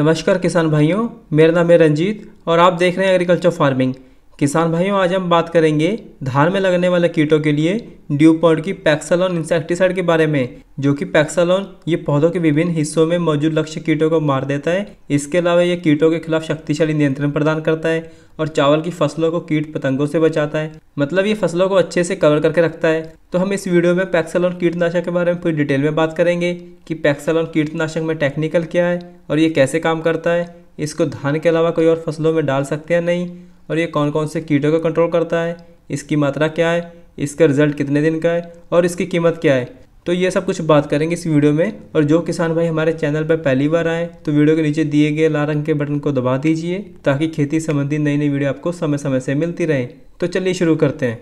नमस्कार किसान भाइयों मेरा नाम है रंजीत और आप देख रहे हैं एग्रीकल्चर फार्मिंग किसान भाइयों आज हम बात करेंगे धान में लगने वाले कीटों के लिए ड्यूपॉड की पैक्सलॉन इंसेक्टिसाइड के बारे में जो कि पैक्सलॉन ये पौधों के विभिन्न हिस्सों में मौजूद लक्ष्य कीटों को मार देता है इसके अलावा ये कीटों के खिलाफ शक्तिशाली नियंत्रण प्रदान करता है और चावल की फसलों को कीट पतंगों से बचाता है मतलब ये फसलों को अच्छे से कवर करके रखता है तो हम इस वीडियो में पैक्सलॉन कीटनाशक के बारे में पूरी डिटेल में बात करेंगे कि पैक्सलॉन कीटनाशक में टेक्निकल क्या है और ये कैसे काम करता है इसको धान के अलावा कोई और फसलों में डाल सकते हैं नहीं और ये कौन कौन से कीटों को कंट्रोल करता है इसकी मात्रा क्या है इसका रिजल्ट कितने दिन का है और इसकी कीमत क्या है तो ये सब कुछ बात करेंगे इस वीडियो में और जो किसान भाई हमारे चैनल पर पहली बार आए तो वीडियो के नीचे दिए गए लाल रंग के बटन को दबा दीजिए ताकि खेती संबंधी नई नई वीडियो आपको समय समय से मिलती रहे तो चलिए शुरू करते हैं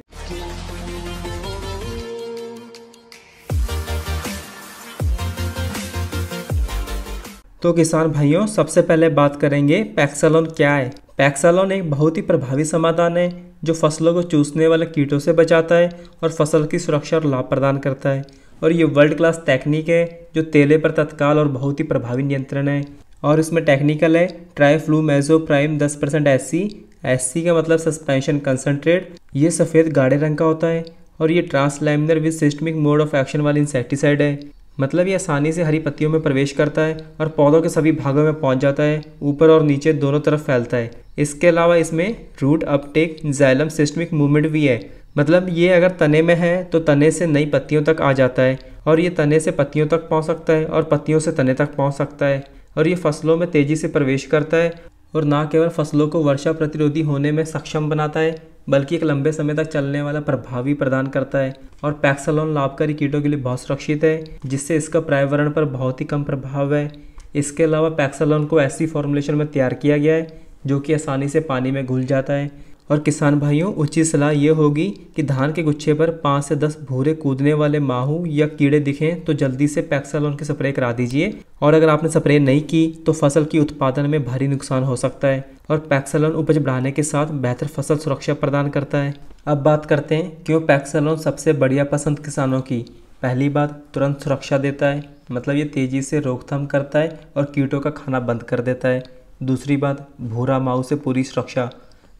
तो किसान भाइयों सबसे पहले बात करेंगे पैक्सलोन क्या है पैक्सालोन एक बहुत ही प्रभावी समाधान है जो फसलों को चूसने वाले कीटों से बचाता है और फसल की सुरक्षा और लाभ प्रदान करता है और ये वर्ल्ड क्लास तकनीक है जो तेले पर तत्काल और बहुत ही प्रभावी नियंत्रण है और इसमें टेक्निकल है ट्राई फ्लू मेजो प्राइम दस percent S C S C का मतलब सस्पेंशन कंसनट्रेट ये सफ़ेद गाढ़े रंग का होता है और ये translaminar with systemic mode of action वाली इंसेक्टिसाइड है मतलब ये आसानी से हरी पत्तियों में प्रवेश करता है और पौधों के सभी भागों में पहुंच जाता है ऊपर और नीचे दोनों तरफ फैलता है इसके अलावा इसमें root uptake xylem systemic movement भी है मतलब ये अगर तने में है तो तने से नई पत्तियों तक आ जाता है और ये तने से पत्तियों तक पहुँच सकता है और पत्तियों से तने तक पहुँच सकता है और ये फसलों में तेज़ी से प्रवेश करता है और ना केवल फसलों को वर्षा प्रतिरोधी होने में सक्षम बनाता है बल्कि एक लंबे समय तक चलने वाला प्रभावी प्रदान करता है और पैक्सलोन लाभकारी कीटों के लिए बहुत सुरक्षित है जिससे इसका पर्यावरण पर बहुत ही कम प्रभाव है इसके अलावा पैक्सलोन को ऐसी फॉर्मुलेशन में तैयार किया गया है जो कि आसानी से पानी में घुल जाता है और किसान भाइयों उचित सलाह ये होगी कि धान के गुच्छे पर पाँच से दस भूरे कूदने वाले माहू या कीड़े दिखें तो जल्दी से पैक्सलोन की स्प्रे करा दीजिए और अगर आपने स्प्रे नहीं की तो फसल की उत्पादन में भारी नुकसान हो सकता है और पैक्सलोन उपज बढ़ाने के साथ बेहतर फसल सुरक्षा प्रदान करता है अब बात करते हैं क्यों पैक्सलोन सबसे बढ़िया पसंद किसानों की पहली बात तुरंत सुरक्षा देता है मतलब ये तेज़ी से रोकथाम करता है और कीटों का खाना बंद कर देता है दूसरी बात भूरा माऊ से पूरी सुरक्षा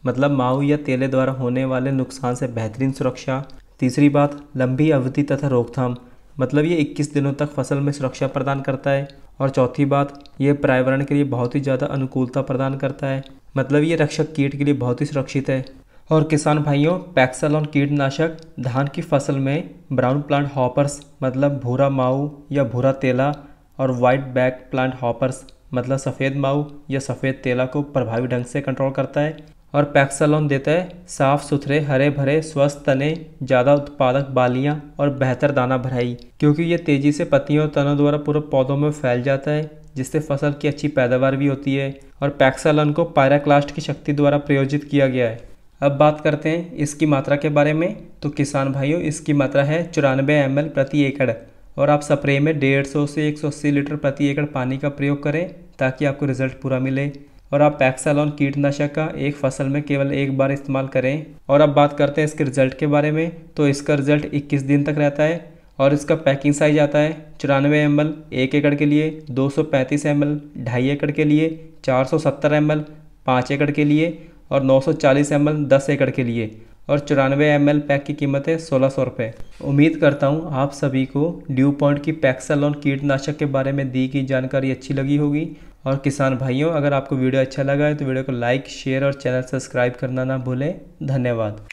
मतलब माऊ या तेले द्वारा होने वाले नुकसान से बेहतरीन सुरक्षा तीसरी बात लंबी अवधि तथा रोकथाम मतलब ये 21 दिनों तक फसल में सुरक्षा प्रदान करता है और चौथी बात ये पर्यावरण के लिए बहुत ही ज़्यादा अनुकूलता प्रदान करता है मतलब ये रक्षक कीट के लिए बहुत ही सुरक्षित है और किसान भाइयों पैक्सलॉन कीटनाशक धान की फसल में ब्राउन प्लांट हॉपर्स मतलब भूरा माऊ या भूरा तेला और वाइट बैक प्लांट हॉपर्स मतलब सफ़ेद माऊ या सफ़ेद तेला को प्रभावी ढंग से कंट्रोल करता है और पैक्सलॉन देता है साफ सुथरे हरे भरे स्वस्थ तने ज़्यादा उत्पादक बालियाँ और बेहतर दाना भराई क्योंकि ये तेज़ी से पत्तियों और तनों द्वारा पूरे पौधों में फैल जाता है जिससे फसल की अच्छी पैदावार भी होती है और पैक्सालन को पायराक्लास्ट की शक्ति द्वारा प्रयोजित किया गया है अब बात करते हैं इसकी मात्रा के बारे में तो किसान भाइयों इसकी मात्रा है चौरानवे एम प्रति एकड़ और आप स्प्रे में डेढ़ सौ से एक सौ अस्सी लीटर प्रति एकड़ पानी का प्रयोग करें ताकि आपको रिजल्ट पूरा मिले और आप पैक्सालॉन कीटनाशक का एक फसल में केवल एक बार इस्तेमाल करें और अब बात करते हैं इसके रिजल्ट के बारे में तो इसका रिजल्ट 21 दिन तक रहता है और इसका पैकिंग साइज आता है चौरानवे एम एल एक एकड़ के लिए 235 एम एल ढाई एकड़ के लिए 470 एम एल पाँच एकड़ के लिए और 940 एम एल दस एकड़ के लिए और चौरानवे एम एल पैक की कीमत है सोलह सौ रुपये उम्मीद करता हूँ आप सभी को ड्यू पॉइंट की पैक्सालॉन कीटनाशक के बारे में दी गई जानकारी अच्छी लगी होगी और किसान भाइयों अगर आपको वीडियो अच्छा लगा है तो वीडियो को लाइक शेयर और चैनल सब्सक्राइब करना ना भूलें धन्यवाद